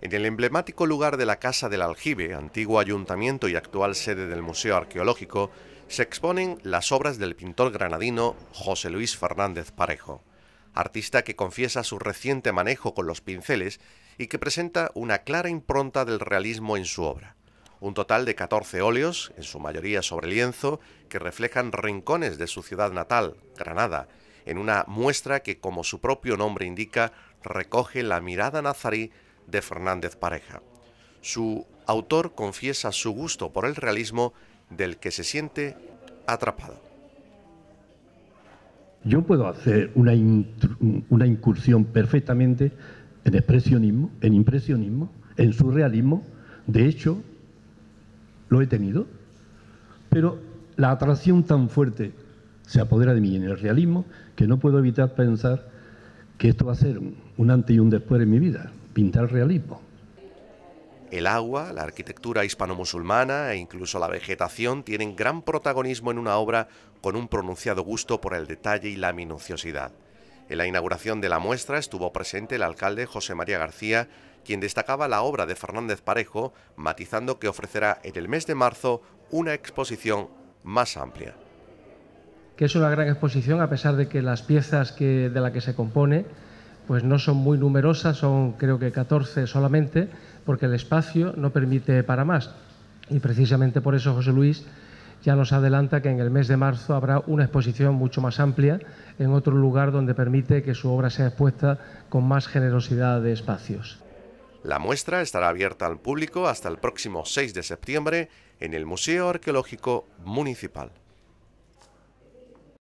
En el emblemático lugar de la Casa del Aljibe, antiguo ayuntamiento y actual sede del Museo Arqueológico, se exponen las obras del pintor granadino José Luis Fernández Parejo, artista que confiesa su reciente manejo con los pinceles y que presenta una clara impronta del realismo en su obra. Un total de 14 óleos, en su mayoría sobre lienzo, que reflejan rincones de su ciudad natal, Granada, en una muestra que, como su propio nombre indica, recoge la mirada nazarí de Fernández Pareja. Su autor confiesa su gusto por el realismo del que se siente atrapado. Yo puedo hacer una, incursión perfectamente en expresionismo, en impresionismo, en surrealismo. De hecho, lo he tenido. Pero la atracción tan fuerte se apodera de mí en el realismo que no puedo evitar pensar que esto va a ser un antes y un después en mi vida pinta el realismo. El agua, la arquitectura hispano-musulmana e incluso la vegetación tienen gran protagonismo en una obra con un pronunciado gusto por el detalle y la minuciosidad. En la inauguración de la muestra estuvo presente el alcalde José María García, quien destacaba la obra de Fernández Parejo, matizando que ofrecerá en el mes de marzo una exposición más amplia. Que es una gran exposición, a pesar de que las piezas de la que se compone pues no son muy numerosas, son creo que 14 solamente, porque el espacio no permite para más. Y precisamente por eso José Luis ya nos adelanta que en el mes de marzo habrá una exposición mucho más amplia en otro lugar donde permite que su obra sea expuesta con más generosidad de espacios. La muestra estará abierta al público hasta el próximo 6 de septiembre en el Museo Arqueológico Municipal.